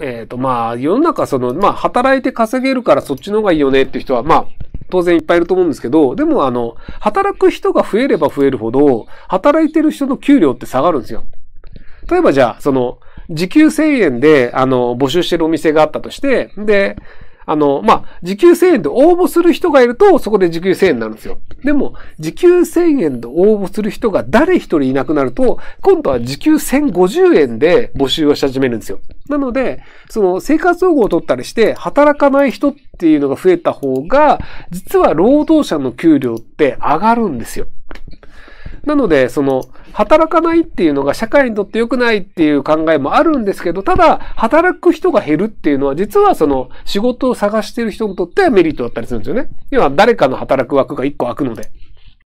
えっ、ー、と、まあ、世の中その、まあ、働いて稼げるからそっちの方がいいよねっていう人は、まあ、当然いっぱいいると思うんですけど、でもあの、働く人が増えれば増えるほど、働いてる人の給料って下がるんですよ。例えばじゃあ、その、時給1000円で、あの、募集してるお店があったとして、で、あの、まあ、時給1000円で応募する人がいると、そこで時給1000円になるんですよ。でも、時給1000円で応募する人が誰一人いなくなると、今度は時給1050円で募集をし始めるんですよ。なので、その生活保護を取ったりして、働かない人っていうのが増えた方が、実は労働者の給料って上がるんですよ。なので、その、働かないっていうのが社会にとって良くないっていう考えもあるんですけど、ただ、働く人が減るっていうのは、実はその、仕事を探してる人にとってはメリットだったりするんですよね。要は、誰かの働く枠が一個開くので。